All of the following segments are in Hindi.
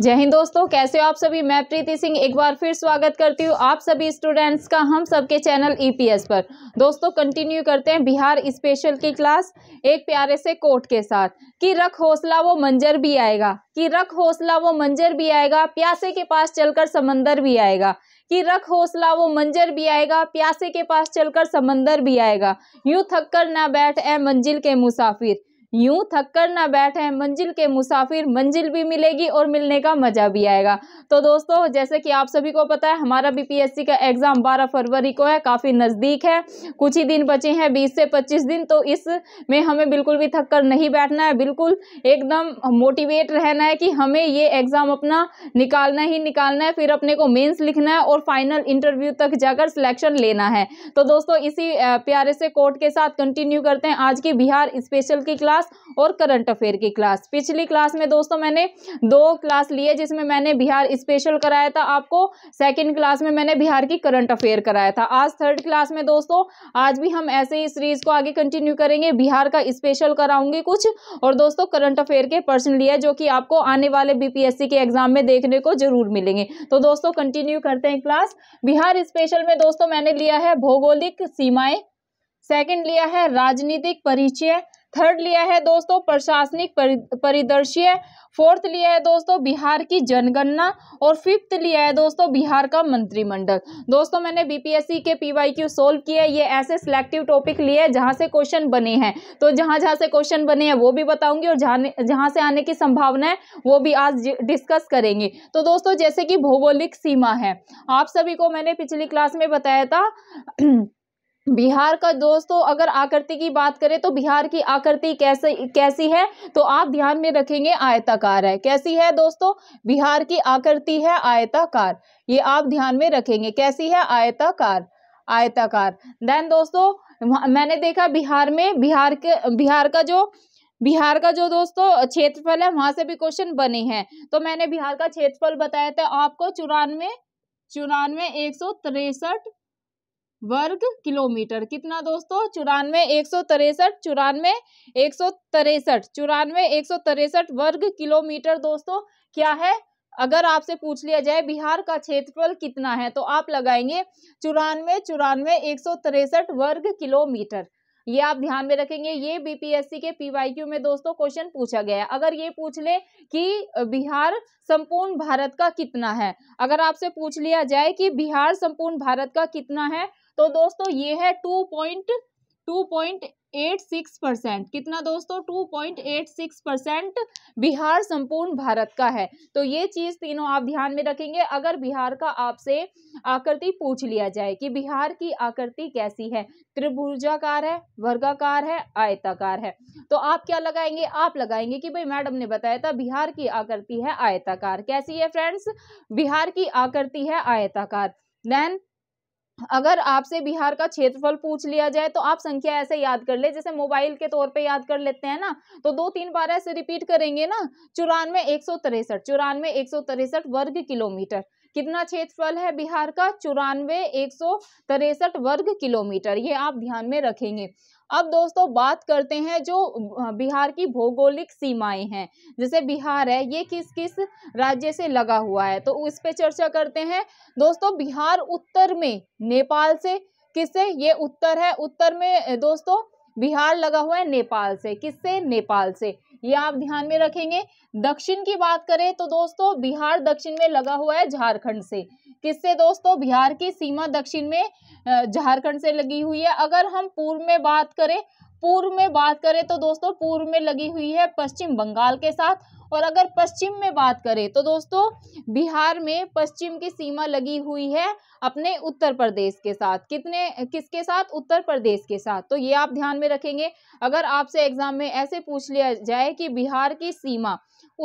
जय हिंद दोस्तों कैसे हो आप सभी मैं प्रीति सिंह एक बार फिर स्वागत करती हूँ आप सभी स्टूडेंट्स का हम सबके चैनल ईपीएस e पर दोस्तों कंटिन्यू करते हैं बिहार स्पेशल की क्लास एक प्यारे से कोट के साथ कि रख हौसला वो मंजर भी आएगा कि रख हौसला वो मंजर भी आएगा प्यासे के पास चलकर समंदर भी आएगा कि रख हौसला वो मंजर भी आएगा प्यासे के पास चलकर समंदर भी आएगा यूं थक कर ना बैठ ए मंजिल के मुसाफिर यूं थक कर ना बैठे मंजिल के मुसाफिर मंजिल भी मिलेगी और मिलने का मज़ा भी आएगा तो दोस्तों जैसे कि आप सभी को पता है हमारा बीपीएससी का एग्ज़ाम 12 फरवरी को है काफ़ी नज़दीक है कुछ ही दिन बचे हैं 20 से 25 दिन तो इस में हमें बिल्कुल भी थक कर नहीं बैठना है बिल्कुल एकदम मोटिवेट रहना है कि हमें ये एग्ज़ाम अपना निकालना ही निकालना है फिर अपने को मेन्स लिखना है और फाइनल इंटरव्यू तक जाकर सिलेक्शन लेना है तो दोस्तों इसी प्यारे से कोर्ट के साथ कंटिन्यू करते हैं आज की बिहार स्पेशल की क्लास क्लास और करंट अफेयर की क्लास पिछली क्लास में दोस्तों मैंने दो क्लास लिए जिसमें मैंने बिहार स्पेशल कराया था आपको सेकेंड क्लास में मैंने बिहार की करंट अफेयर कराया था आज थर्ड क्लास में दोस्तों आज भी हम ऐसे ही सीरीज को आगे कंटिन्यू करेंगे बिहार का स्पेशल कराऊंगी कुछ और दोस्तों करंट अफेयर के पर्सन लिए जो कि आपको आने वाले बीपीएससी के एग्जाम में देखने को जरूर मिलेंगे तो दोस्तों कंटिन्यू करते हैं क्लास बिहार स्पेशल में दोस्तों मैंने लिया है भौगोलिक सीमाएं सेकंड लिया है राजनीतिक परिचय थर्ड लिया है दोस्तों प्रशासनिक परिदर्शीय फोर्थ लिया है दोस्तों बिहार की जनगणना और फिफ्थ लिया है दोस्तों बिहार का मंत्रिमंडल दोस्तों मैंने बीपीएससी के पीवाईक्यू सोल्व किया ये ऐसे सिलेक्टिव टॉपिक लिए जहाँ से क्वेश्चन बने हैं तो जहाँ जहाँ से क्वेश्चन बने हैं वो भी बताऊंगी और जहाँ से आने की संभावना है वो भी आज डिस्कस करेंगे तो दोस्तों जैसे कि भौगोलिक सीमा है आप सभी को मैंने पिछली क्लास में बताया था बिहार का दोस्तों अगर आकृति की बात करें तो बिहार की आकृति कैसे कैसी है तो आप ध्यान में रखेंगे आयताकार है कैसी है दोस्तों बिहार की आकृति है आयताकार ये आप ध्यान में रखेंगे कैसी है आयताकार आयताकार देन दोस्तों मैंने देखा बिहार में बिहार के बिहार का जो बिहार का जो दोस्तों क्षेत्रफल है वहां से भी क्वेश्चन बने हैं तो मैंने बिहार का क्षेत्रफल बताया था आपको चौरानवे चौरानवे एक सौ तिरसठ वर्ग किलोमीटर कितना दोस्तों चौरानवे एक सौ तिरसठ चौरानवे एक सौ तिरसठ चौरानवे एक सौ तिरसठ वर्ग किलोमीटर दोस्तों क्या है अगर आपसे पूछ लिया जाए बिहार का क्षेत्रफल कितना है तो आप लगाएंगे चौरानवे चौरानवे एक सौ तिरसठ वर्ग किलोमीटर ये आप ध्यान में रखेंगे ये बीपीएससी के पीवाईक्यू में दोस्तों क्वेश्चन पूछा गया है अगर ये पूछ ले कि बिहार संपूर्ण भारत का कितना है अगर आपसे पूछ लिया जाए कि बिहार संपूर्ण भारत का कितना है तो दोस्तों ये है two point two point eight six percent कितना दोस्तों two point eight six percent Bihar संपूर्ण भारत का है तो ये चीज़ तीनों आप ध्यान में रखेंगे अगर बिहार का आपसे आकृति पूछ लिया जाए कि बिहार की आकृति कैसी है त्रिभुजाकार है वर्गाकार है आयताकार है तो आप क्या लगाएंगे आप लगाएंगे कि भाई मैडम ने बताया था बिहार की आकृति है आयताकार कैसी है फ्रेंड्स बिहार की आकृति है आयताकार देन अगर आपसे बिहार का क्षेत्रफल पूछ लिया जाए तो आप संख्या ऐसे याद कर ले जैसे मोबाइल के तौर पे याद कर लेते हैं ना तो दो तीन बार ऐसे रिपीट करेंगे ना चौरानवे एक सौ तिरसठ चौरानवे एक सौ तिरसठ वर्ग किलोमीटर कितना क्षेत्रफल है बिहार का चौरानवे एक सौ तिरसठ वर्ग किलोमीटर ये आप ध्यान में रखेंगे अब दोस्तों बात करते हैं जो बिहार की भौगोलिक सीमाएं हैं जैसे बिहार है ये किस किस राज्य से लगा हुआ है तो उस पर चर्चा करते हैं दोस्तों बिहार उत्तर में नेपाल से किससे ये उत्तर है उत्तर में दोस्तों बिहार लगा हुआ है नेपाल से किससे नेपाल से ये आप ध्यान में रखेंगे दक्षिण की बात करें तो दोस्तों बिहार दक्षिण में लगा हुआ है झारखंड से किससे दोस्तों बिहार की सीमा दक्षिण में झारखंड से लगी हुई है अगर हम पूर्व में बात करें पूर्व में बात करें तो दोस्तों पूर्व में लगी हुई है पश्चिम बंगाल के साथ और अगर पश्चिम में बात करें तो दोस्तों बिहार में पश्चिम की सीमा लगी हुई है अपने उत्तर प्रदेश के साथ कितने किसके साथ उत्तर प्रदेश के साथ तो ये आप ध्यान में रखेंगे अगर आपसे एग्जाम में ऐसे पूछ लिया जाए कि बिहार की सीमा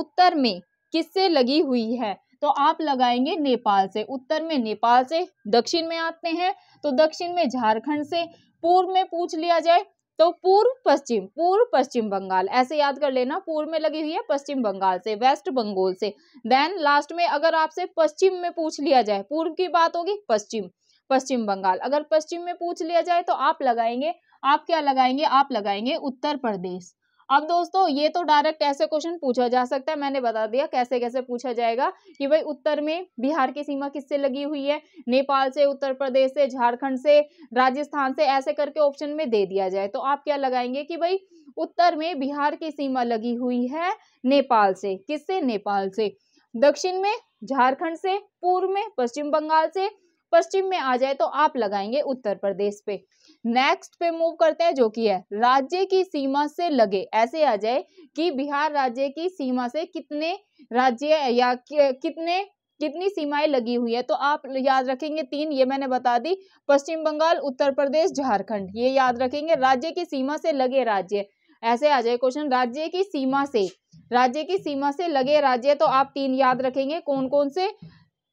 उत्तर में किससे लगी हुई है तो आप लगाएंगे नेपाल से उत्तर में नेपाल से दक्षिण में आते हैं तो दक्षिण में झारखंड से पूर्व में पूछ लिया जाए तो पूर्व पश्चिम पूर्व पश्चिम बंगाल ऐसे याद कर लेना पूर्व में लगी हुई है पश्चिम बंगाल से वेस्ट बंगाल से देन लास्ट में अगर आपसे पश्चिम में पूछ लिया जाए पूर्व की बात होगी पश्चिम पश्चिम बंगाल अगर पश्चिम में पूछ लिया जाए तो आप लगाएंगे आप क्या लगाएंगे आप लगाएंगे उत्तर प्रदेश अब दोस्तों ये तो डायरेक्ट ऐसे क्वेश्चन पूछा जा सकता है मैंने बता दिया कैसे कैसे पूछा जाएगा कि भाई उत्तर में बिहार की सीमा किससे लगी हुई है नेपाल से उत्तर प्रदेश से झारखंड से राजस्थान से ऐसे करके ऑप्शन में दे दिया जाए तो आप क्या लगाएंगे कि भाई उत्तर में बिहार की सीमा लगी हुई है नेपाल से किससे नेपाल से दक्षिण में झारखंड से पूर्व में पश्चिम बंगाल से पश्चिम में आ जाए तो आप लगाएंगे उत्तर प्रदेश पे नेक्स्ट पे मूव करते हैं जो कि है राज्य की सीमा से लगे ऐसे आ जाए कि बिहार राज्य की सीमा से कितने राज्य या कितने कितनी सीमाएं लगी हुई है तो आप याद रखेंगे तीन ये मैंने बता दी पश्चिम बंगाल उत्तर प्रदेश झारखंड ये याद रखेंगे राज्य की सीमा से लगे राज्य ऐसे आ जाए क्वेश्चन राज्य की सीमा से राज्य की सीमा से लगे राज्य तो आप तीन याद रखेंगे कौन कौन से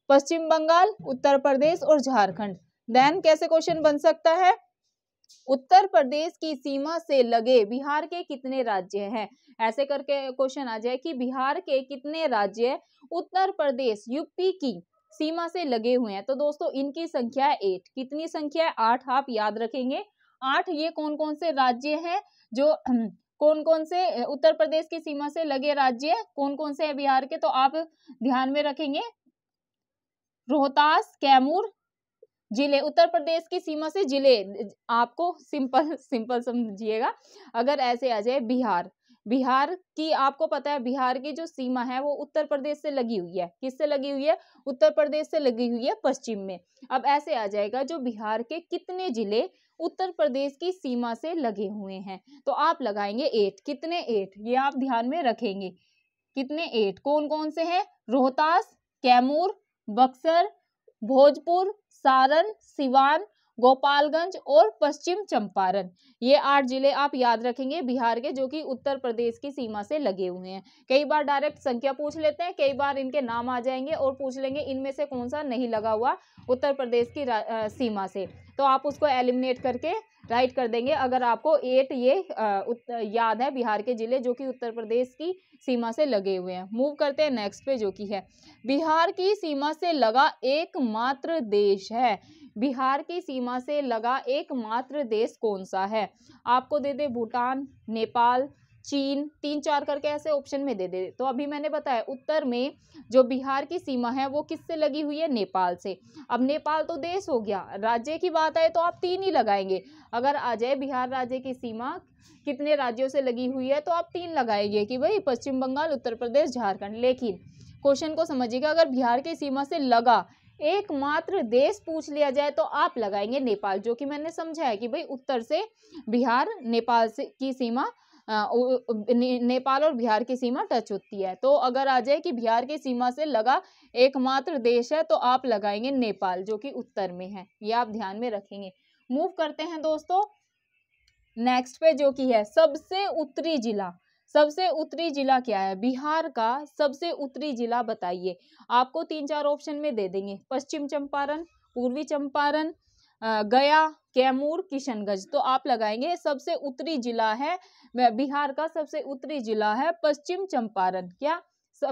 पश्चिम बंगाल उत्तर प्रदेश और झारखंड देन कैसे क्वेश्चन बन सकता है उत्तर प्रदेश की सीमा से लगे बिहार के कितने राज्य हैं ऐसे करके क्वेश्चन आ जाए कि बिहार के कितने राज्य उत्तर प्रदेश यूपी की सीमा से लगे हुए हैं तो दोस्तों इनकी संख्या है एट कितनी संख्या है आठ आप याद रखेंगे आठ ये कौन कौन से राज्य हैं जो कौन कौन से उत्तर प्रदेश की सीमा से लगे राज्य कौन कौन से है बिहार के तो आप ध्यान में रखेंगे रोहतास कैमूर जिले उत्तर प्रदेश की सीमा से जिले आपको सिंपल सिंपल समझिएगा अगर ऐसे आ जाए बिहार बिहार की आपको पता है बिहार की जो सीमा है वो उत्तर प्रदेश से लगी हुई है किससे लगी हुई है उत्तर प्रदेश से लगी हुई है पश्चिम में अब ऐसे आ जाएगा जो बिहार के कितने जिले उत्तर प्रदेश की सीमा से लगे हुए हैं तो आप लगाएंगे एट कितने एट ये आप ध्यान में रखेंगे कितने एट कौन कौन से हैं रोहतास कैमूर बक्सर भोजपुर सारण सिवान गोपालगंज और पश्चिम चंपारण ये आठ जिले आप याद रखेंगे बिहार के जो कि उत्तर प्रदेश की सीमा से लगे हुए हैं कई बार डायरेक्ट संख्या पूछ लेते हैं कई बार इनके नाम आ जाएंगे और पूछ लेंगे इनमें से कौन सा नहीं लगा हुआ उत्तर प्रदेश की आ, सीमा से तो आप उसको एलिमिनेट करके राइट कर देंगे अगर आपको एट ये याद है बिहार के ज़िले जो कि उत्तर प्रदेश की सीमा से लगे हुए हैं मूव करते हैं नेक्स्ट पे जो कि है बिहार की सीमा से लगा एकमात्र देश है बिहार की सीमा से लगा एकमात्र देश कौन सा है आपको दे दे भूटान नेपाल चीन तीन चार करके ऐसे ऑप्शन में दे दे तो अभी मैंने बताया उत्तर में जो बिहार की सीमा है वो किससे लगी हुई है नेपाल से अब नेपाल तो देश हो गया राज्य की बात आए तो आप तीन ही लगाएंगे अगर आ जाए बिहार राज्य की सीमा कितने राज्यों से लगी हुई है तो आप तीन लगाएंगे कि भाई पश्चिम बंगाल उत्तर प्रदेश झारखंड लेकिन क्वेश्चन को समझिएगा अगर बिहार की सीमा से लगा एकमात्र देश पूछ लिया जाए तो आप लगाएंगे नेपाल जो कि मैंने समझाया कि भाई उत्तर से बिहार नेपाल से की सीमा ने, नेपाल और बिहार की सीमा टच होती है तो अगर आ जाए कि बिहार की सीमा से लगा एकमात्र देश है तो आप लगाएंगे नेपाल जो कि उत्तर में है ये आप ध्यान में रखेंगे मूव करते हैं दोस्तों नेक्स्ट पे जो कि है सबसे उत्तरी जिला सबसे उत्तरी जिला क्या है बिहार का सबसे उत्तरी जिला बताइए आपको तीन चार ऑप्शन में दे देंगे पश्चिम चंपारण पूर्वी चंपारण गया कैमूर किशनगंज तो आप लगाएंगे सबसे उत्तरी जिला है बिहार का सबसे उत्तरी जिला है पश्चिम चंपारण क्या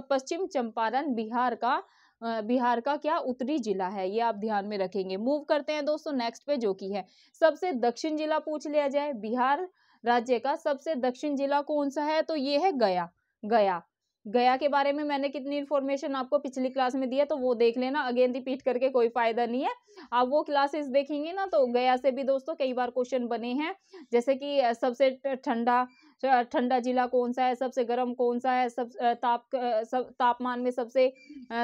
पश्चिम चंपारण बिहार का बिहार का क्या उत्तरी जिला है ये आप ध्यान में रखेंगे मूव करते हैं दोस्तों नेक्स्ट पे जो की है सबसे दक्षिण जिला पूछ लिया जाए बिहार राज्य का सबसे दक्षिण जिला कौन सा है तो ये है गया गया गया के बारे में मैंने कितनी इन्फॉर्मेशन आपको पिछली क्लास में दिया तो वो देख लेना अगेन रिपीट करके कोई फायदा नहीं है आप वो क्लासेस देखेंगे ना तो गया से भी दोस्तों कई बार क्वेश्चन बने हैं जैसे कि सबसे ठंडा ठंडा जिला कौन सा है सबसे गर्म कौन सा है सब ताप सब तापमान में सबसे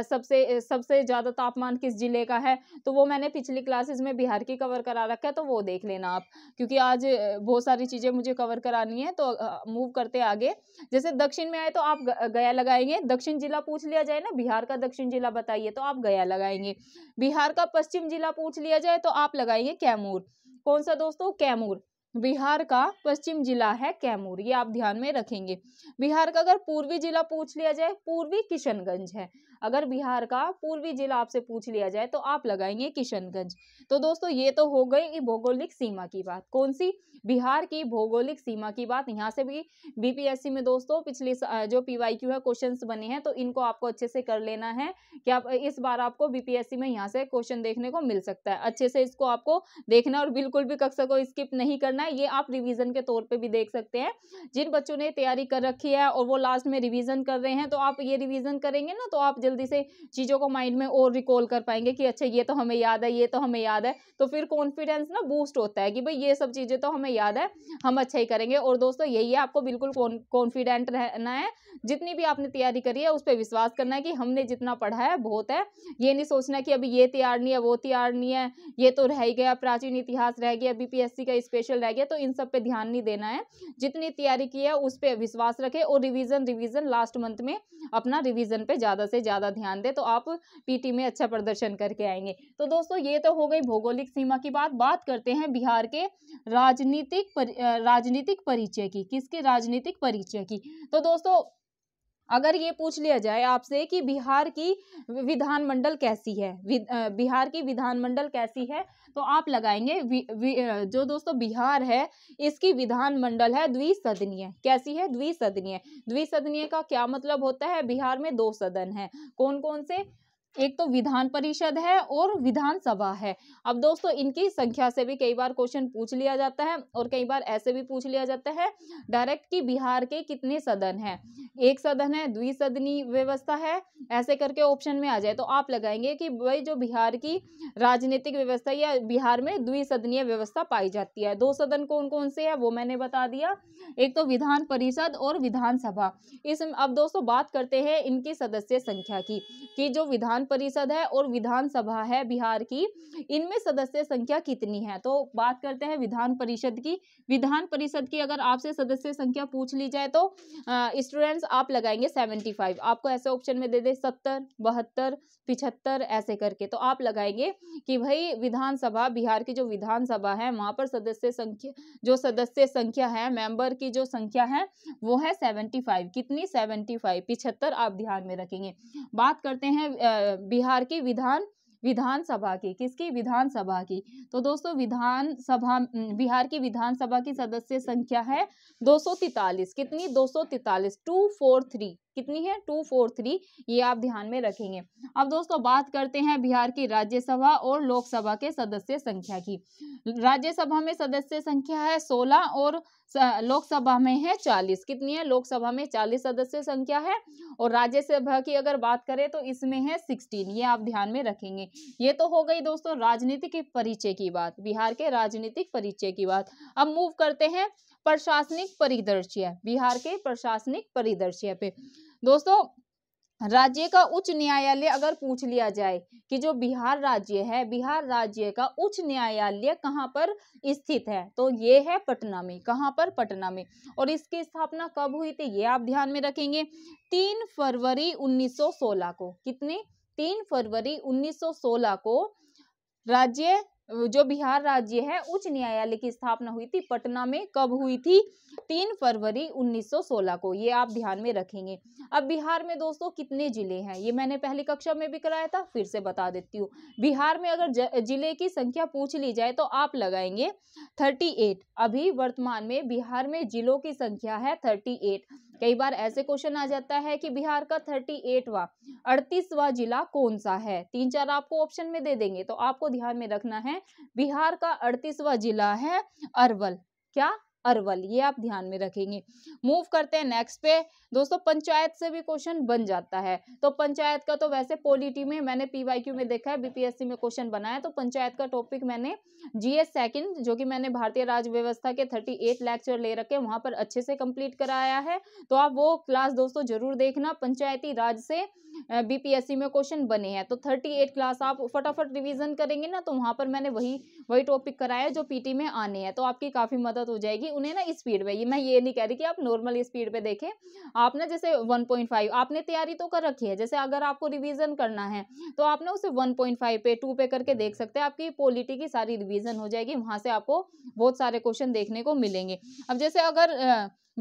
सबसे सबसे ज़्यादा तापमान किस जिले का है तो वो मैंने पिछली क्लासेस में बिहार की कवर करा रखा है तो वो देख लेना आप क्योंकि आज बहुत सारी चीज़ें मुझे कवर करानी है तो मूव करते आगे जैसे दक्षिण में आए तो आप गया लगाएंगे दक्षिण जिला पूछ लिया जाए ना बिहार का दक्षिण जिला बताइए तो आप गया लगाएंगे बिहार का पश्चिम जिला पूछ लिया जाए तो आप लगाएंगे कैमूर कौन सा दोस्तों कैमूर बिहार का पश्चिम जिला है कैमूर ये आप ध्यान में रखेंगे बिहार का अगर पूर्वी जिला पूछ लिया जाए पूर्वी किशनगंज है अगर बिहार का पूर्वी जिला आपसे पूछ लिया जाए तो आप लगाएंगे किशनगंज तो दोस्तों ये तो हो गई भौगोलिक सीमा की बात कौन सी बिहार की भौगोलिक सीमा की बात यहाँ से भी बीपीएससी में दोस्तों पिछले जो क्यू है क्वेश्चन बने हैं तो इनको आपको अच्छे से कर लेना है कि आप इस बार आपको बीपीएससी में यहाँ से क्वेश्चन देखने को मिल सकता है अच्छे से इसको आपको देखना और बिल्कुल भी कक्षा को स्किप नहीं करना है ये आप रिविजन के तौर पर भी देख सकते हैं जिन बच्चों ने तैयारी कर रखी है और वो लास्ट में रिविजन कर रहे हैं तो आप ये रिविजन करेंगे ना तो आप जल्दी से चीज़ों को माइंड में और रिकॉल कर पाएंगे कि अच्छा ये तो हमें याद है ये तो हमें याद है तो फिर कॉन्फिडेंस ना बूस्ट होता है कि भाई ये सब चीज़ें तो हमें हमें याद है हम अच्छा ही करेंगे और दोस्तों यही है आपको बिल्कुल कॉन्फिडेंट रहना है जितनी भी आपने तैयारी करी है उस पर विश्वास करना है कि हमने जितना पढ़ा है बहुत है ये नहीं सोचना कि अभी ये तैयार नहीं है वो तैयार नहीं है ये तो रह ही गया प्राचीन इतिहास रह गया बीपीएससी का स्पेशल रह गया तो इन सब पे ध्यान नहीं देना है जितनी तैयारी की है उस पर विश्वास रखे और रिविजन रिविजन लास्ट मंथ में अपना रिविजन पे ज़्यादा से ज़्यादा ध्यान दे तो आप पीटी में अच्छा प्रदर्शन करके आएंगे तो दोस्तों ये तो हो गई भौगोलिक सीमा की बात बात करते हैं बिहार के राजनीति राजनीतिक राजनीतिक परिचय की किसके राजनीतिक परिचय की तो दोस्तों अगर ये पूछ लिया जाए आपसे कि बिहार की विधानमंडल कैसी है बिहार की विधानमंडल कैसी है तो आप लगाएंगे वि, वि, जो दोस्तों बिहार है इसकी विधानमंडल है द्विसदनीय कैसी है द्विसदनीय द्विसदनीय का क्या मतलब होता है बिहार में दो सदन है कौन कौन से एक तो विधान परिषद है और विधानसभा है अब दोस्तों इनकी संख्या से भी कई बार क्वेश्चन पूछ लिया जाता है और कई बार ऐसे भी पूछ लिया जाता है डायरेक्ट कि बिहार के कितने सदन हैं एक सदन है द्विसदनी व्यवस्था है ऐसे करके ऑप्शन में आ जाए तो आप लगाएंगे कि भाई जो बिहार की राजनीतिक व्यवस्था या बिहार में द्विसदनीय व्यवस्था पाई जाती है दो सदन कौन कौन से है वो मैंने बता दिया एक तो विधान परिषद और विधानसभा इस अब दोस्तों बात करते हैं इनकी सदस्य संख्या की कि जो विधान विधान परिषद है और विधानसभा है बिहार की इनमें सदस्य संख्या कितनी है तो बात करते हैं विधान परिषद की विधान परिषद की अगर आपसे सदस्य संख्या पूछ ली जाए तो स्टूडेंट्स आप लगाएंगे सेवेंटी फाइव आपको ऐसे ऑप्शन में दे दे सत्तर बहत्तर पिछहत्तर ऐसे करके तो आप लगाएंगे कि भाई विधानसभा बिहार की जो विधानसभा है वहां पर सदस्य संख्या जो सदस्य संख्या है मेंबर की जो संख्या है वो है सेवेंटी फाइव कितनी सेवेंटी फाइव पिछहत्तर आप ध्यान में रखेंगे बात करते हैं बिहार की विधान विधानसभा की किसकी विधानसभा की तो दोस्तों विधानसभा बिहार की विधानसभा की सदस्य संख्या है दो कितनी दो सौ टू फोर थ्री कितनी है टू फोर थ्री ये आप ध्यान में रखेंगे अब दोस्तों बात करते हैं बिहार की राज्यसभा और लोकसभा के सदस्य संख्या की राज्यसभा में सदस्य संख्या है सोलह और लोकसभा में है चालीस कितनी है लोकसभा में चालीस सदस्य संख्या है और राज्यसभा की अगर बात करें तो इसमें है सिक्सटीन ये आप ध्यान में रखेंगे ये तो हो गई दोस्तों राजनीतिक परिचय की बात बिहार के राजनीतिक परिचय की बात अब मूव करते हैं प्रशासनिक परिदृश्य बिहार के प्रशासनिक परिदृश्य पे दोस्तों राज्य का उच्च न्यायालय अगर पूछ लिया जाए कि जो बिहार राज्य है बिहार राज्य का उच्च न्यायालय कहाँ पर स्थित है तो ये है पटना में कहाँ पर पटना में और इसकी स्थापना कब हुई थी ये आप ध्यान में रखेंगे तीन फरवरी 1916 को कितने तीन फरवरी 1916 को राज्य जो बिहार राज्य है उच्च न्यायालय की स्थापना हुई थी पटना में कब हुई थी तीन फरवरी 1916 को ये आप ध्यान में रखेंगे अब बिहार में दोस्तों कितने जिले हैं ये मैंने पहली कक्षा में भी कराया था फिर से बता देती हूँ बिहार में अगर जिले की संख्या पूछ ली जाए तो आप लगाएंगे थर्टी अभी वर्तमान में बिहार में जिलों की संख्या है थर्टी कई बार ऐसे क्वेश्चन आ जाता है कि बिहार का थर्टी एटवा अड़तीसवा जिला कौन सा है तीन चार आपको ऑप्शन में दे देंगे तो आपको ध्यान में रखना है बिहार का अड़तीसवा जिला है अरवल क्या अरवल ये आप ध्यान में रखेंगे मूव करते हैं नेक्स्ट पे दोस्तों पंचायत से भी क्वेश्चन बन जाता है तो पंचायत का तो वैसे पॉलिटी में मैंने पीवाईक्यू में देखा है बीपीएससी में क्वेश्चन बनाया तो पंचायत का टॉपिक मैंने जीएस सेकंड जो कि मैंने भारतीय राज्य व्यवस्था के थर्टी एट लेक्चर ले रखे वहां पर अच्छे से कंप्लीट कराया है तो आप वो क्लास दोस्तों जरूर देखना पंचायती राज से बीपीएससी में क्वेश्चन बने हैं तो थर्टी एट क्लास आप फटाफट रिवीजन करेंगे ना तो वहां पर मैंने वही वही टॉपिक कराया जो पीटी में आने हैं तो आपकी काफ़ी मदद हो जाएगी उन्हें ना स्पीड में मैं ये नहीं कह रही कि आप नॉर्मल स्पीड पे देखें आप ना जैसे फाइव आपने तैयारी तो कर रखी है जैसे अगर आपको रिविजन करना है तो आप ना उसे वन पे टू पे करके देख सकते हैं आपकी पॉलिटी की सारी रिवीजन रिवीजन हो जाएगी वहां से आपको बहुत सारे क्वेश्चन देखने को मिलेंगे अब जैसे अगर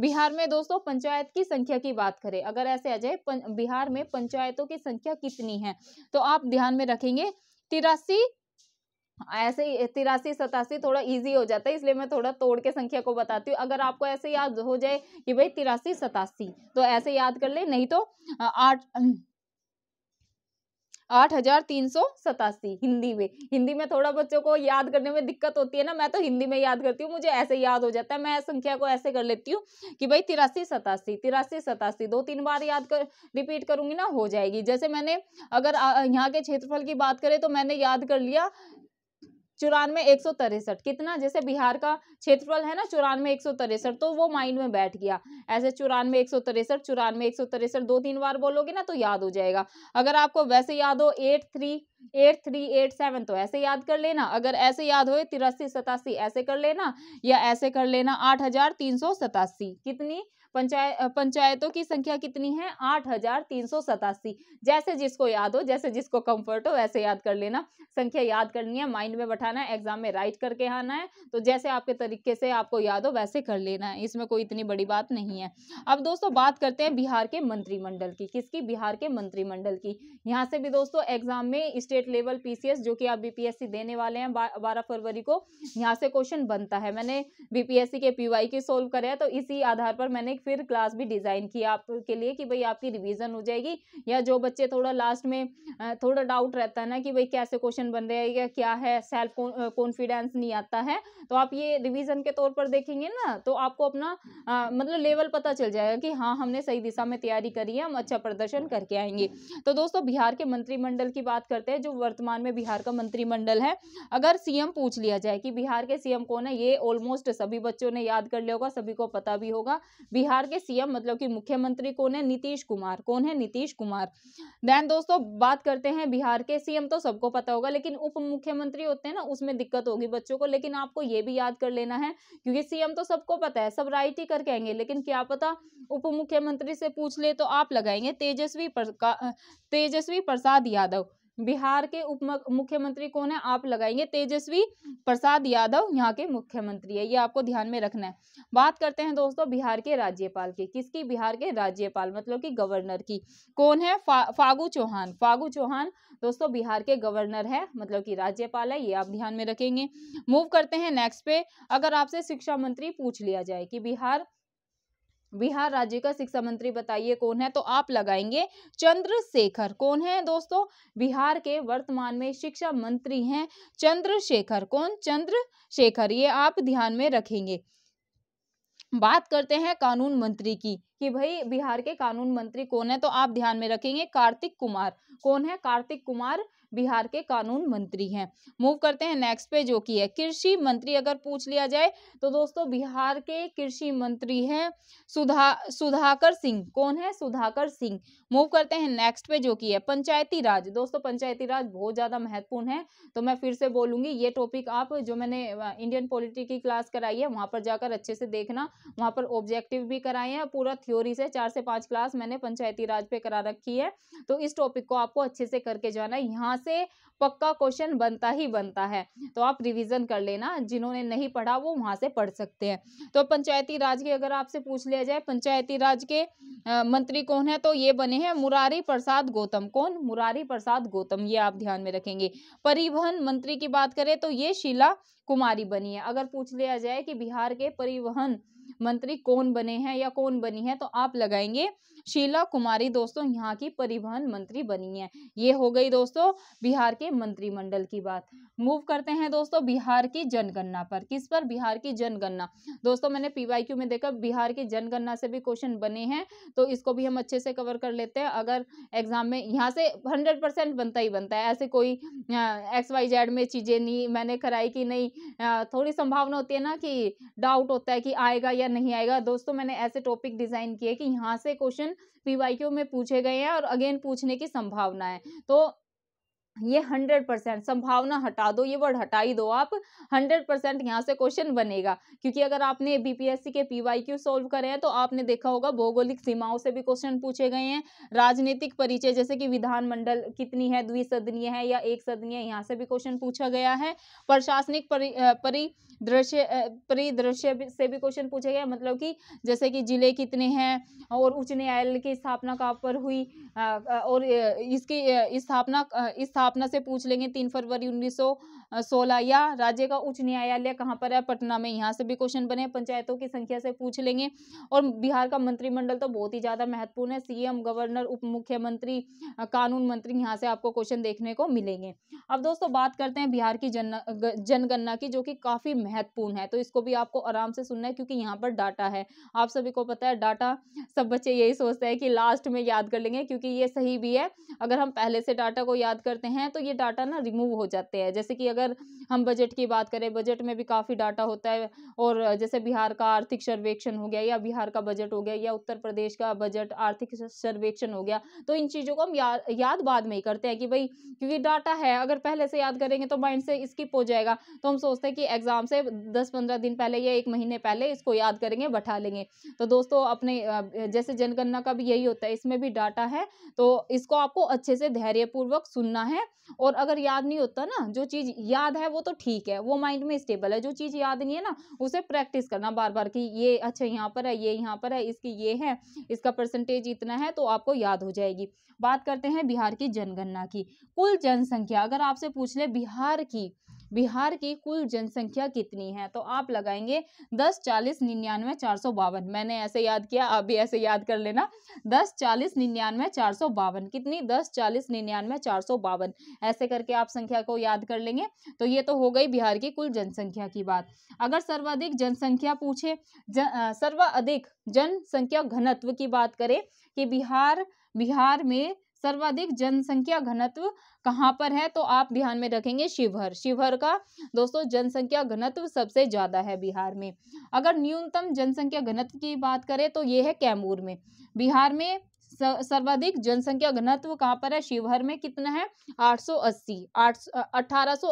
बिहार में दोस्तों पंचायत की संख्या की बात करें अगर ऐसे आ जाए बिहार में पंचायतों की संख्या कितनी है तो आप ध्यान में रखेंगे तिरासी ऐसे ही तिरासी सतासी थोड़ा इजी हो जाता है इसलिए मैं थोड़ा तोड़ के संख्या को बताती हूँ अगर आपको ऐसे याद हो जाए कि भाई तिरासी सतासी तो ऐसे याद कर ले नहीं तो आठ आठ हजार तीन सौ सतासी हिंदी में हिंदी में थोड़ा बच्चों को याद करने में दिक्कत होती है ना मैं तो हिंदी में याद करती हूँ मुझे ऐसे याद हो जाता है मैं संख्या को ऐसे कर लेती हूँ कि भाई तिरासी सतासी तिरासी सतासी दो तीन बार याद कर रिपीट करूंगी ना हो जाएगी जैसे मैंने अगर यहाँ के क्षेत्रफल की बात करें तो मैंने याद कर लिया चौरानवे एक सौ तिरसठ कितना जैसे बिहार का क्षेत्रफल है ना चौरानवे एक सौ तिरसठ तो वो माइंड में बैठ गया ऐसे चौरानवे एक सौ तिरसठ चौरानवे एक सौ तिरसठ दो तीन बार बोलोगे ना तो याद हो जाएगा अगर आपको वैसे याद हो eight three eight three eight seven तो ऐसे याद कर लेना अगर ऐसे याद हो तिरासी सतासी ऐसे कर लेना या ऐसे कर लेना आठ हजार तीन सौ सतासी कितनी पंचायत पंचायतों की संख्या कितनी है आठ हजार तीन सौ सतासी जैसे जिसको याद हो जैसे जिसको कंफर्ट हो वैसे याद कर लेना संख्या याद करनी है माइंड में बैठाना है एग्जाम में राइट करके आना है तो जैसे आपके तरीके से आपको याद हो वैसे कर लेना है इसमें कोई इतनी बड़ी बात नहीं है अब दोस्तों बात करते हैं बिहार के मंत्रिमंडल की किसकी बिहार के मंत्रिमंडल की यहाँ से भी दोस्तों एग्जाम में स्टेट लेवल पीसीएस जो कि आप बीपीएससी देने वाले हैं बारह फरवरी को यहाँ से क्वेश्चन बनता है मैंने बीपीएससी के पीवाई की सोल्व करे तो इसी आधार पर मैंने एक फिर क्लास भी डिज़ाइन की आपके लिए कि भाई आपकी रिवीजन हो जाएगी या जो बच्चे थोड़ा लास्ट में थोड़ा डाउट रहता है ना कि भाई कैसे क्वेश्चन बन रहे हैं या क्या है सेल्फ कॉन्फिडेंस नहीं आता है तो आप ये रिविज़न के तौर पर देखेंगे ना तो आपको अपना आ, मतलब लेवल पता चल जाएगा कि हाँ हमने सही दिशा में तैयारी करी है हम अच्छा प्रदर्शन करके आएंगे तो दोस्तों बिहार के मंत्रिमंडल की बात करते हैं जो वर्तमान में बिहार का मंत्रिमंडल है अगर सीएम पूछ लिया जाए कि बिहार के सीएम कौन है ये ऑलमोस्ट सभी बच्चों ने याद कर लिया होगा सभी को पता भी होगा बिहार बिहार के सीएम मतलब कि मुख्यमंत्री कौन है नीतीश कुमार कौन है नीतीश कुमार देन दोस्तों बात करते हैं बिहार के सीएम तो सबको पता होगा लेकिन उप मुख्यमंत्री होते हैं ना उसमें दिक्कत होगी बच्चों को लेकिन आपको ये भी याद कर लेना है क्योंकि सीएम तो सबको पता है सब राइट ही कर कहेंगे लेकिन क्या पता उप मुख्यमंत्री से पूछ ले तो आप लगाएंगे तेजस्वी तेजस्वी प्रसाद यादव बिहार के उप मुख्यमंत्री कौन है आप लगाएंगे तेजस्वी प्रसाद यादव यहाँ के मुख्यमंत्री है ये आपको ध्यान में रखना है बात करते हैं दोस्तों बिहार के राज्यपाल की किसकी बिहार के राज्यपाल मतलब कि गवर्नर की कौन है फा, फागू चौहान फागू चौहान दोस्तों बिहार के गवर्नर है मतलब कि राज्यपाल है ये आप ध्यान में रखेंगे मूव करते हैं नेक्स्ट पे अगर आपसे शिक्षा मंत्री पूछ लिया जाए कि बिहार बिहार राज्य का शिक्षा मंत्री बताइए कौन है तो आप लगाएंगे चंद्रशेखर कौन है दोस्तों बिहार के वर्तमान में शिक्षा मंत्री हैं चंद्रशेखर कौन चंद्रशेखर ये आप ध्यान में रखेंगे बात करते हैं कानून मंत्री की कि भाई बिहार के कानून मंत्री कौन है तो आप ध्यान में रखेंगे कार्तिक कुमार कौन है कार्तिक कुमार बिहार के कानून मंत्री हैं मूव करते हैं नेक्स्ट पे जो कि है कृषि मंत्री अगर पूछ लिया जाए तो दोस्तों बिहार के कृषि मंत्री हैं सुधा सुधाकर सिंह कौन है सुधाकर सिंह मूव करते हैं नेक्स्ट पे जो कि है पंचायती राज दोस्तों पंचायती राज बहुत ज़्यादा महत्वपूर्ण है तो मैं फिर से बोलूंगी ये टॉपिक आप जो मैंने इंडियन पॉलिटी की क्लास कराई है वहां पर जाकर अच्छे से देखना वहां पर ऑब्जेक्टिव भी कराए हैं पूरा थ्योरी से चार से पांच क्लास मैंने पंचायती राज पे करा रखी है तो इस टॉपिक को आपको अच्छे से करके जाना है यहाँ यहाँ से पक्का क्वेश्चन बनता ही बनता है तो आप रिवीजन कर लेना जिन्होंने नहीं पढ़ा वो वहाँ से पढ़ सकते हैं तो पंचायती राज के अगर आपसे पूछ लिया जाए पंचायती राज के आ, मंत्री कौन है तो ये बने हैं मुरारी प्रसाद गौतम कौन मुरारी प्रसाद गौतम ये आप ध्यान में रखेंगे परिवहन मंत्री की बात करें तो ये शीला कुमारी बनी है अगर पूछ लिया जाए कि बिहार के परिवहन मंत्री कौन बने हैं या कौन बनी है तो आप लगाएंगे शीला कुमारी दोस्तों यहाँ की परिवहन मंत्री बनी है ये हो गई दोस्तों बिहार के मंत्रिमंडल की बात मूव करते हैं दोस्तों बिहार की जनगणना पर किस पर बिहार की जनगणना दोस्तों मैंने पीवाईक्यू में देखा बिहार की जनगणना से भी क्वेश्चन बने हैं तो इसको भी हम अच्छे से कवर कर लेते हैं अगर एग्जाम में यहाँ से हंड्रेड परसेंट बनता ही बनता है ऐसे कोई एक्स वाई जेड में चीजें नहीं मैंने कराई कि नहीं थोड़ी संभावना होती है ना कि डाउट होता है कि आएगा या नहीं आएगा दोस्तों मैंने ऐसे टॉपिक डिजाइन किए कि यहाँ से क्वेश्चन पीवाईक्यू में पूछे गए हैं और अगेन पूछने की संभावना है तो ये हंड्रेड परसेंट संभावना हटा दो ये वर्ड हटा ही दो आप हंड्रेड परसेंट यहाँ से क्वेश्चन बनेगा क्योंकि अगर आपने बीपीएससी के पीवाईक्यू क्यू सोल्व करे हैं तो आपने देखा होगा भौगोलिक सीमाओं से भी क्वेश्चन पूछे गए हैं राजनीतिक परिचय जैसे कि विधानमंडल कितनी है द्विसदनीय है या एक सदनीय यहाँ से भी क्वेश्चन पूछा गया है प्रशासनिक परिदृश्य परिदृश्य से भी क्वेश्चन पूछे गए मतलब कि जैसे कि जिले कितने हैं और उच्च न्यायालय की स्थापना कहाँ पर हुई और इसकी स्थापना स्थापना स्थापना से पूछ लेंगे तीन फरवरी उन्नीस सोलह या राज्य का उच्च न्यायालय कहाँ पर है पटना में यहाँ से भी क्वेश्चन बने पंचायतों की संख्या से पूछ लेंगे और बिहार का मंत्रिमंडल तो बहुत ही ज़्यादा महत्वपूर्ण है सीएम गवर्नर उप मुख्यमंत्री कानून मंत्री यहाँ से आपको क्वेश्चन देखने को मिलेंगे अब दोस्तों बात करते हैं बिहार की जन जनगणना की जो कि काफ़ी महत्वपूर्ण है तो इसको भी आपको आराम से सुनना है क्योंकि यहाँ पर डाटा है आप सभी को पता है डाटा सब बच्चे यही सोचते हैं कि लास्ट में याद कर लेंगे क्योंकि ये सही भी है अगर हम पहले से डाटा को याद करते हैं हैं तो ये डाटा ना रिमूव हो जाते हैं जैसे कि अगर हम बजट की बात करें बजट में भी काफ़ी डाटा होता है और जैसे बिहार का आर्थिक सर्वेक्षण हो गया या बिहार का बजट हो गया या उत्तर प्रदेश का बजट आर्थिक सर्वेक्षण हो गया तो इन चीज़ों को हम या, याद बाद में ही करते हैं कि भाई क्योंकि डाटा है अगर पहले से याद करेंगे तो माइंड से स्किप हो जाएगा तो हम सोचते हैं कि एग्ज़ाम से दस पंद्रह दिन पहले या एक महीने पहले इसको याद करेंगे बैठा लेंगे तो दोस्तों अपने जैसे जनगणना का भी यही होता है इसमें भी डाटा है तो इसको आपको अच्छे से धैर्यपूर्वक सुनना है और अगर याद नहीं होता ना जो चीज़ याद है वो तो ठीक है वो माइंड में स्टेबल है जो चीज़ याद नहीं है ना उसे प्रैक्टिस करना बार बार कि ये अच्छा यहाँ पर है ये यहाँ पर है इसकी ये है इसका परसेंटेज इतना है तो आपको याद हो जाएगी बात करते हैं बिहार की जनगणना की कुल जनसंख्या अगर आपसे पूछ ले बिहार की बिहार की कुल जनसंख्या कितनी है तो आप लगाएंगे दस चालीस निन्यानवे चार सौ बावन मैंने ऐसे याद किया आप भी ऐसे याद कर लेना दस चालीस निन्यानवे चार सौ बावन कितनी दस चालीस निन्यानवे चार सौ बावन ऐसे करके आप संख्या को याद कर लेंगे तो ये तो हो गई बिहार की कुल जनसंख्या की बात अगर सर्वाधिक जनसंख्या पूछे जन, सर्वाधिक जनसंख्या घनत्व की बात करें कि बिहार बिहार में सर्वाधिक जनसंख्या घनत्व कहाँ पर है तो आप ध्यान में रखेंगे शिवहर शिवहर का दोस्तों जनसंख्या घनत्व सबसे ज़्यादा है बिहार में अगर न्यूनतम जनसंख्या घनत्व की बात करें तो ये है कैमूर में बिहार में सर्वाधिक जनसंख्या घनत्व कहाँ पर है शिवहर में कितना है 880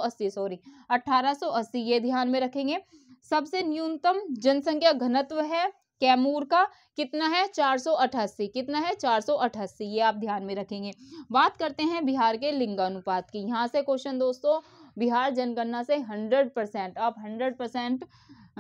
अस्सी सॉरी 1880 ये ध्यान में रखेंगे सबसे न्यूनतम जनसंख्या घनत्व है कैमूर का कितना है अठासी कितना है अठासी ये आप ध्यान में रखेंगे बात करते हैं बिहार के लिंगानुपात की यहाँ से क्वेश्चन दोस्तों बिहार जनगणना से 100 परसेंट आप 100 परसेंट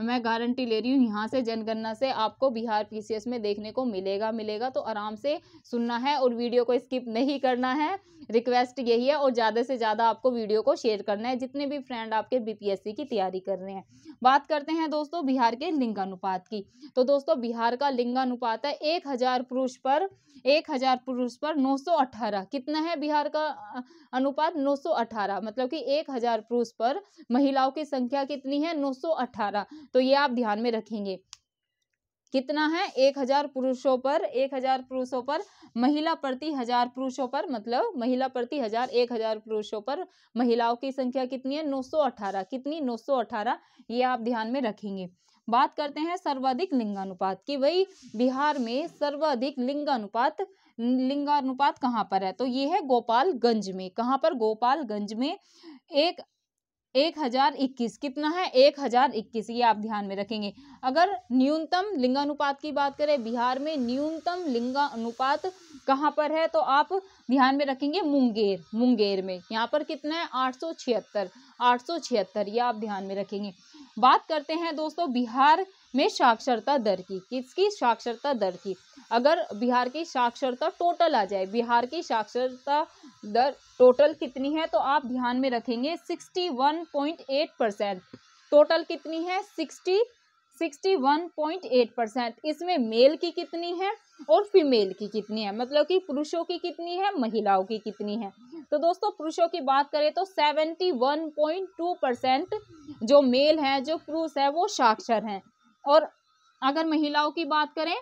मैं गारंटी ले रही हूँ यहाँ से जनगणना से आपको बिहार पीसीएस में देखने को मिलेगा मिलेगा तो आराम से सुनना है और वीडियो को स्किप नहीं करना है रिक्वेस्ट यही है और ज़्यादा से ज़्यादा आपको वीडियो को शेयर करना है जितने भी फ्रेंड आपके बीपीएससी की तैयारी कर रहे हैं बात करते हैं दोस्तों बिहार के लिंगानुपात की तो दोस्तों बिहार का लिंगानुपात है एक हज़ार पुरुष पर एक हज़ार पुरुष पर नौ सौ अठारह कितना है बिहार का अनुपात नौ सौ अठारह मतलब कि एक हज़ार पुरुष पर महिलाओं की संख्या कितनी है नौ सौ अठारह तो ये आप ध्यान में रखेंगे कितना है एक हजार पुरुषों पर एक हजार पुरुषों पर महिला प्रति हजार पुरुषों पर मतलब महिला प्रति हजार एक हजार पुरुषों पर महिलाओं की संख्या कितनी है नौ सौ अठारह कितनी नौ सौ अठारह ये आप ध्यान में रखेंगे बात करते हैं सर्वाधिक लिंगानुपात की वही बिहार में सर्वाधिक लिंगानुपात लिंगानुपात कहाँ पर है तो ये है गोपालगंज में कहाँ पर गोपालगंज में एक एक हजार इक्कीस कितना है एक हजार इक्कीस ये आप ध्यान में रखेंगे अगर न्यूनतम लिंगानुपात की बात करें बिहार में न्यूनतम लिंगानुपात कहाँ पर है तो आप ध्यान में रखेंगे मुंगेर मुंगेर में यहाँ पर कितना है आठ सौ छिहत्तर आठ सौ छिहत्तर ये आप ध्यान में रखेंगे बात करते हैं दोस्तों बिहार में साक्षरता दर की किसकी साक्षरता दर की अगर बिहार की साक्षरता टोटल आ जाए बिहार की साक्षरता दर टोटल कितनी है तो आप ध्यान में रखेंगे sixty one point eight percent total कितनी है sixty sixty one point eight percent इसमें मेल की कितनी है और फीमेल की कितनी है मतलब कि पुरुषों की कितनी है महिलाओं की कितनी है तो दोस्तों पुरुषों की बात करें तो seventy one point two percent जो मेल हैं जो पुरुष है वो साक्षर हैं और अगर महिलाओं की बात करें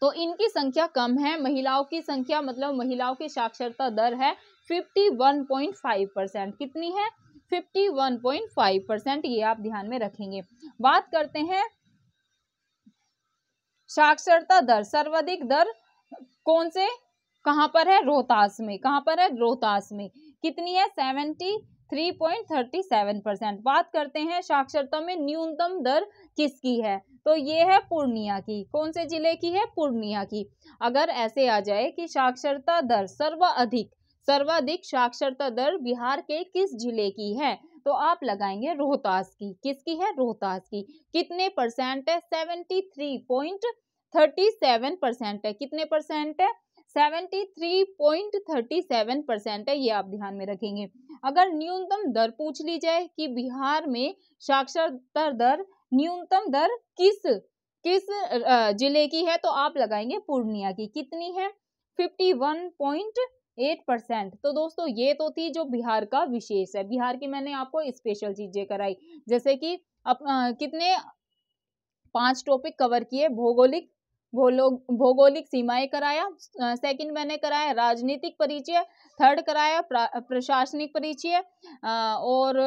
तो इनकी संख्या कम है महिलाओं की संख्या मतलब महिलाओं की साक्षरता दर है 51.5 परसेंट कितनी है 51.5 परसेंट ये आप ध्यान में रखेंगे बात करते हैं साक्षरता दर सर्वाधिक दर कौन से कहां पर है रोहतास में कहां पर है रोहतास में कितनी है सेवेंटी 3.37 परसेंट बात करते हैं साक्षरता में न्यूनतम दर किसकी है तो ये है पूर्णिया की कौन से जिले की है पूर्णिया की अगर ऐसे आ जाए कि साक्षरता दर सर्वाधिक सर्वाधिक साक्षरता दर बिहार के किस जिले की है तो आप लगाएंगे रोहतास की किसकी है रोहतास की कितने परसेंट है seventy three point thirty seven percent है कितने परसेंट है 73.37 परसेंट है ये आप ध्यान में रखेंगे अगर न्यूनतम दर पूछ ली जाए कि बिहार में साक्षरता दर न्यूनतम दर किस किस जिले की है तो आप लगाएंगे पूर्णिया की कितनी है 51.8 परसेंट तो दोस्तों ये तो थी जो बिहार का विशेष है बिहार की मैंने आपको स्पेशल चीजें कराई जैसे कि अप, आ, कितने पांच टॉपिक कवर किए भौगोलिक भौगोलिक सीमाएं कराया सेकंड मैंने कराया राजनीतिक परिचय थर्ड कराया प्रशासनिक परिचय और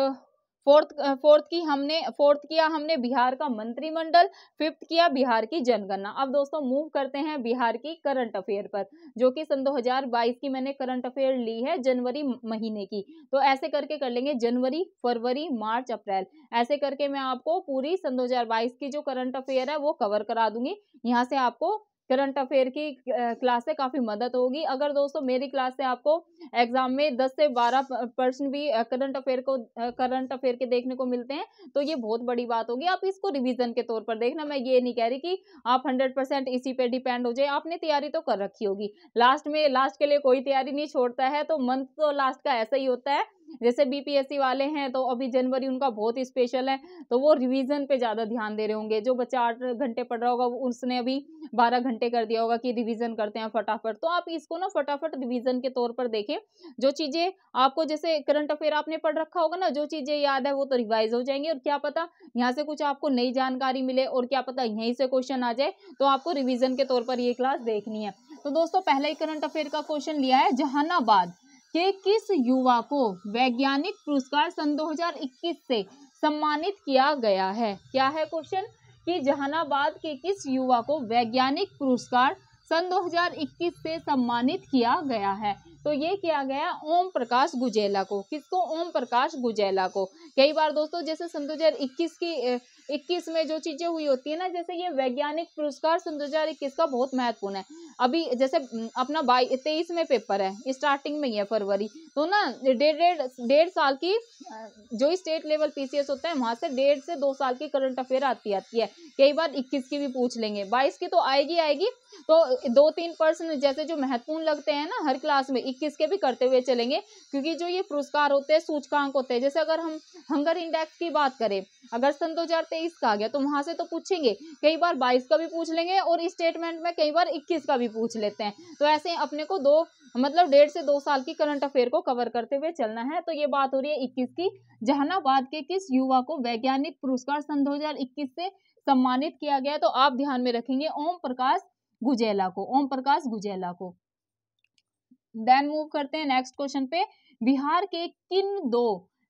फोर्थ फोर्थ की हमने फोर्थ किया हमने बिहार का मंत्रिमंडल फिफ्थ किया बिहार की जनगणना अब दोस्तों मूव करते हैं बिहार की करंट अफेयर पर जो कि सन 2022 की मैंने करंट अफेयर ली है जनवरी महीने की तो ऐसे करके कर लेंगे जनवरी फरवरी मार्च अप्रैल ऐसे करके मैं आपको पूरी सन 2022 की जो करंट अफेयर है वो कवर करा दूंगी यहाँ से आपको करंट अफेयर की क्लास से काफ़ी मदद होगी अगर दोस्तों मेरी क्लास से आपको एग्जाम में 10 से 12 परसेंट भी करंट अफेयर को करंट अफेयर के देखने को मिलते हैं तो ये बहुत बड़ी बात होगी आप इसको रिविजन के तौर पर देखना मैं ये नहीं कह रही कि आप हंड्रेड इसी पे डिपेंड हो जाए आपने तैयारी तो कर रखी होगी लास्ट में लास्ट के लिए कोई तैयारी नहीं छोड़ता है तो मंथ तो लास्ट का ऐसा ही होता है जैसे बीपीएससी वाले हैं तो अभी जनवरी उनका बहुत ही स्पेशल है तो वो रिविजन पे ज़्यादा ध्यान दे रहे होंगे जो बच्चा आठ घंटे पढ़ रहा होगा उसने अभी बारह घंटे कर दिया होगा कि रिविजन करते हैं फटाफट तो आप इसको ना फटाफट रिविजन के तौर पर देखें जो चीज़ें आपको जैसे करंट अफेयर आपने पढ़ रखा होगा ना जो चीज़ें याद है वो तो रिवाइज हो जाएंगी और क्या पता यहाँ से कुछ आपको नई जानकारी मिले और क्या पता यहीं से क्वेश्चन आ जाए तो आपको रिविजन के तौर पर ये क्लास देखनी है तो दोस्तों पहले ही करंट अफेयर का क्वेश्चन लिया है जहानाबाद के किस युवा को वैज्ञानिक पुरस्कार सन 2021 से सम्मानित किया गया है क्या है क्वेश्चन कि जहानाबाद के किस युवा को वैज्ञानिक पुरस्कार सन 2021 से सम्मानित किया गया है तो ये किया गया ओम प्रकाश गुजेला को किसको ओम प्रकाश गुजेला को कई बार दोस्तों जैसे सन दो की इक्कीस में जो चीजें हुई होती है ना जैसे ये वैज्ञानिक पुरस्कार सन दो का बहुत महत्वपूर्ण है अभी जैसे अपना बाई तेईस में पेपर है स्टार्टिंग में ही है फरवरी तो ना डेढ़ डेढ़ डेढ़ साल की जो स्टेट लेवल पीसीएस होता है वहां से डेढ़ से दो साल की करंट अफेयर आती आती है कई बार इक्कीस की भी पूछ लेंगे बाईस की तो आएगी आएगी तो दो तीन पर्सन जैसे जो महत्वपूर्ण लगते हैं ना हर क्लास में इक्कीस के भी करते हुए चलेंगे क्योंकि जो ये पुरस्कार होते हैं सूचकांक होते हैं जैसे अगर हम हंगर इंडेक्स की बात करें अगर सन दो का आ गया तो वहां से तो पूछेंगे कई बार बाईस का भी पूछ लेंगे और स्टेटमेंट में कई बार इक्कीस का भी पूछ लेते हैं तो ऐसे अपने को दो मतलब डेढ़ से दो साल की करंट अफेयर को कवर करते हुए चलना है तो ये बात हो रही है इक्कीस की जहानाबाद के किस युवा को वैज्ञानिक पुरस्कार सन 2021 से सम्मानित किया गया तो आप ध्यान में रखेंगे ओम प्रकाश गुजेला को ओम प्रकाश गुजेला को देन मूव करते हैं नेक्स्ट क्वेश्चन पे बिहार के किन दो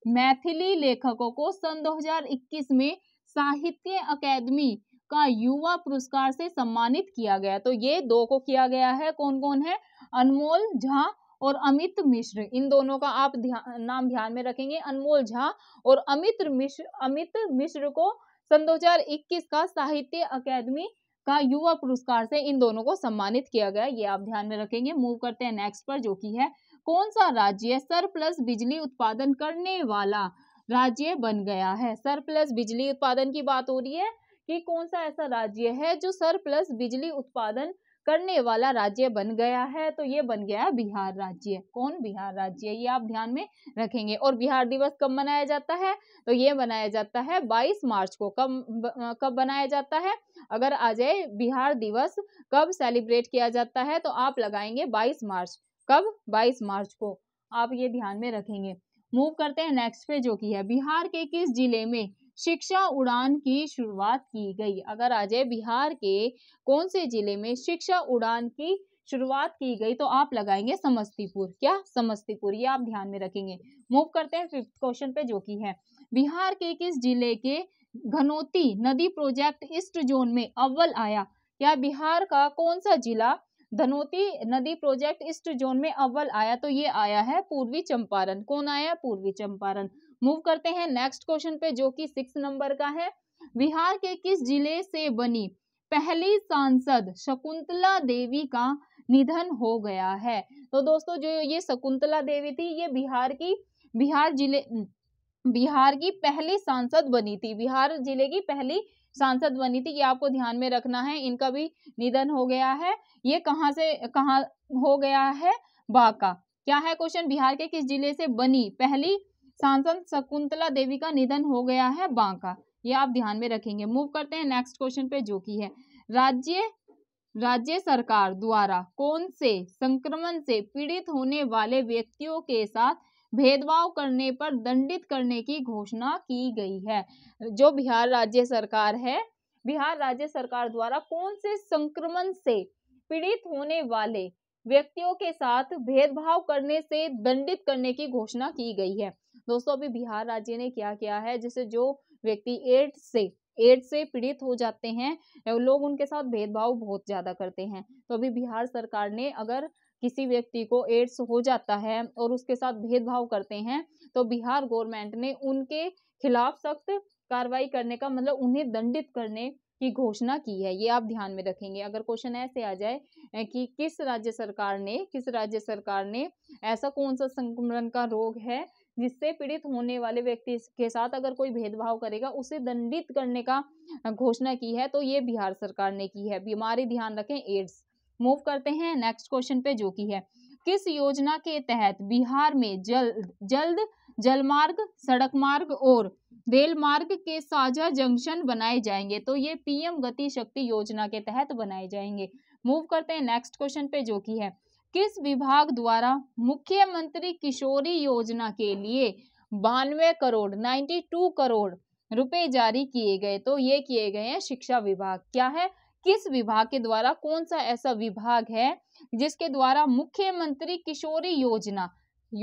मैथिली लेखकों को सन 2021 में साहित्य अकेदमी का युवा पुरस्कार से सम्मानित किया गया तो ये दो को किया गया है कौन कौन है अनमोल झा और अमित मिश्र इन दोनों का आप ध्यान, नाम ध्यान में रखेंगे अनमोल झा और अमित मिश्र अमित मिश्र को सन 2021 का साहित्य अकेदमी का युवा पुरस्कार से इन दोनों को सम्मानित किया गया ये आप ध्यान में रखेंगे मूव करते हैं नेक्स्ट पर जो की है कौन सा राज्य सरप्लस बिजली उत्पादन करने वाला राज्य बन गया है सरप्लस बिजली उत्पादन की बात हो रही है कि कौन सा ऐसा राज्य है जो सरप्लस बिजली उत्पादन करने वाला राज्य बन गया है तो ये बन गया है बिहार राज्य कौन बिहार राज्य ये आप ध्यान में रखेंगे और बिहार दिवस कब मनाया जाता है तो ये मनाया जाता है 22 मार्च को कब कब बनाया जाता है अगर आ जाए बिहार दिवस कब सेलिब्रेट किया जाता है तो आप लगाएंगे बाईस मार्च कब बाईस मार्च को आप ये ध्यान में रखेंगे मूव करते हैं नेक्स्ट पे जो की है बिहार के किस जिले में शिक्षा उड़ान की शुरुआत की गई अगर आ जाए बिहार के कौन से जिले में शिक्षा उड़ान की शुरुआत की गई तो आप लगाएंगे समस्तीपुर क्या समस्तीपुर ये आप ध्यान में रखेंगे मूव करते हैं फिफ्थ क्वेश्चन पे जो कि है बिहार के किस जिले के घनौती नदी प्रोजेक्ट ईस्ट जोन में अव्वल आया या बिहार का कौन सा जिला धनौती नदी प्रोजेक्ट ईस्ट जोन में अव्वल आया तो ये आया है पूर्वी चंपारण कौन आया पूर्वी चंपारण मूव करते हैं नेक्स्ट क्वेश्चन पे जो कि सिक्स नंबर का है बिहार के किस जिले से बनी पहली सांसद शकुंतला देवी का निधन हो गया है तो दोस्तों जो ये शकुंतला देवी थी ये बिहार की बिहार जिले बिहार की पहली सांसद बनी थी बिहार जिले की पहली सांसद बनी थी ये आपको ध्यान में रखना है इनका भी निधन हो गया है ये कहाँ से कहाँ हो गया है बाका क्या है क्वेश्चन बिहार के किस जिले से बनी पहली सांसद शकुंतला देवी का निधन हो गया है बांका ये आप ध्यान में रखेंगे मूव करते हैं नेक्स्ट क्वेश्चन पे जो की है राज्य राज्य सरकार द्वारा कौन से संक्रमण से पीड़ित होने वाले व्यक्तियों के साथ भेदभाव करने पर दंडित करने की घोषणा की गई है जो बिहार राज्य सरकार है बिहार राज्य सरकार द्वारा कौन से संक्रमण से पीड़ित होने वाले व्यक्तियों के साथ भेदभाव करने से दंडित करने की घोषणा की गई है दोस्तों अभी बिहार राज्य ने क्या किया है जैसे जो व्यक्ति एड्स से एड्स से पीड़ित हो जाते हैं लोग उनके साथ भेदभाव बहुत ज़्यादा करते हैं तो अभी बिहार सरकार ने अगर किसी व्यक्ति को एड्स हो जाता है और उसके साथ भेदभाव करते हैं तो बिहार गवर्नमेंट ने उनके खिलाफ सख्त कार्रवाई करने का मतलब उन्हें दंडित करने की घोषणा की है ये आप ध्यान में रखेंगे अगर क्वेश्चन ऐसे आ जाए कि किस राज्य सरकार ने किस राज्य सरकार ने ऐसा कौन सा संक्रमण का रोग है जिससे पीड़ित होने वाले व्यक्ति के साथ अगर कोई भेदभाव करेगा उसे दंडित करने का घोषणा की है तो ये बिहार सरकार ने की है बीमारी ध्यान रखें एड्स मूव करते हैं नेक्स्ट क्वेश्चन पे जो की है किस योजना के तहत बिहार में जल्द जल्द जलमार्ग सड़क मार्ग और रेल मार्ग के साझा जंक्शन बनाए जाएंगे तो ये पीएम गति शक्ति योजना के तहत बनाए जाएंगे मूव करते हैं नेक्स्ट क्वेश्चन पे जो की है किस विभाग द्वारा मुख्यमंत्री किशोरी योजना के लिए बानवे करोड़ 92 करोड़ रुपए जारी किए गए तो ये किए गए हैं शिक्षा विभाग क्या है किस विभाग के द्वारा कौन सा ऐसा विभाग है जिसके द्वारा मुख्यमंत्री किशोरी योजना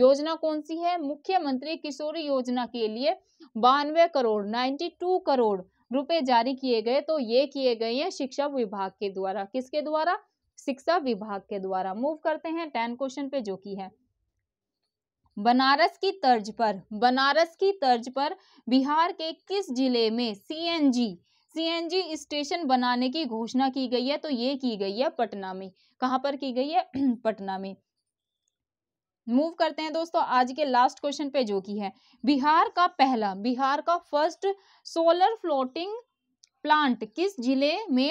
योजना कौन सी है मुख्यमंत्री किशोरी योजना के लिए बानवे करोड़ 92 करोड़ रुपए जारी किए गए तो ये किए गए हैं शिक्षा विभाग के द्वारा किसके द्वारा शिक्षा विभाग के द्वारा मूव करते हैं टेन क्वेश्चन पे जो कि है बनारस की तर्ज पर बनारस की तर्ज पर बिहार के किस जिले में सीएनजी सीएनजी स्टेशन बनाने की घोषणा की गई है तो ये की गई है पटना में कहां पर की गई है पटना में मूव करते हैं दोस्तों आज के लास्ट क्वेश्चन पे जो की है बिहार का पहला बिहार का फर्स्ट सोलर फ्लोटिंग प्लांट किस जिले में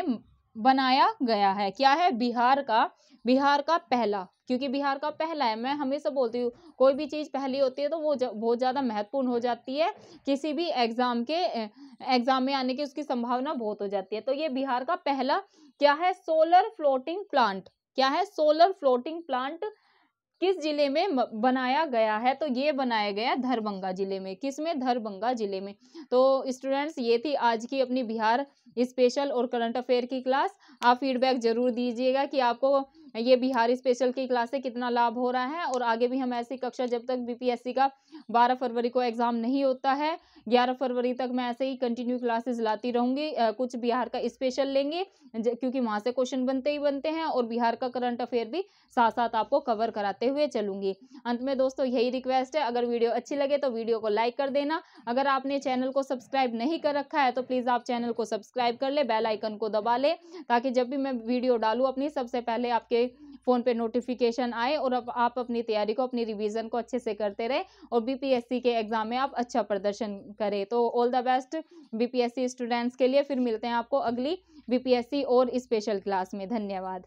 बनाया गया है क्या है बिहार का बिहार का पहला क्योंकि बिहार का पहला है मैं हमेशा बोलती हूँ कोई भी चीज़ पहली होती है तो वो बहुत ज़्यादा महत्वपूर्ण हो जाती है किसी भी एग्ज़ाम के एग्ज़ाम में आने की उसकी संभावना बहुत हो जाती है तो ये बिहार का पहला क्या है सोलर फ्लोटिंग प्लांट क्या है सोलर फ्लोटिंग प्लांट किस जिले में बनाया गया है तो ये बनाया गया धरबंगा जिले में किस में धरबंगा जिले में तो स्टूडेंट्स ये थी आज की अपनी बिहार स्पेशल और करंट अफेयर की क्लास आप फीडबैक जरूर दीजिएगा कि आपको ये बिहार स्पेशल की क्लास से कितना लाभ हो रहा है और आगे भी हम ऐसी कक्षा जब तक बीपीएससी का बारह फरवरी को एग्जाम नहीं होता है ग्यारह फरवरी तक मैं ऐसे ही कंटिन्यू क्लासेस लाती रहूंगी कुछ बिहार का स्पेशल लेंगे क्योंकि वहाँ से क्वेश्चन बनते ही बनते हैं और बिहार का करंट अफेयर भी साथ साथ आपको कवर कराते हुए चलूंगी अंत में दोस्तों यही रिक्वेस्ट है अगर वीडियो अच्छी लगे तो वीडियो को लाइक कर देना अगर आपने चैनल को सब्सक्राइब नहीं कर रखा है तो प्लीज़ आप चैनल को सब्सक्राइब कर ले बेल आइकन को दबा ले ताकि जब भी मैं वीडियो डालूँ अपनी सबसे पहले आपके फ़ोन पे नोटिफिकेशन आए और अब आप अपनी तैयारी को अपनी रिविज़न को अच्छे से करते रहे और बीपीएससी के एग्ज़ाम में आप अच्छा प्रदर्शन करें तो all the best BPSC students के लिए फिर मिलते हैं आपको अगली बीपीएससी और स्पेशल क्लास में धन्यवाद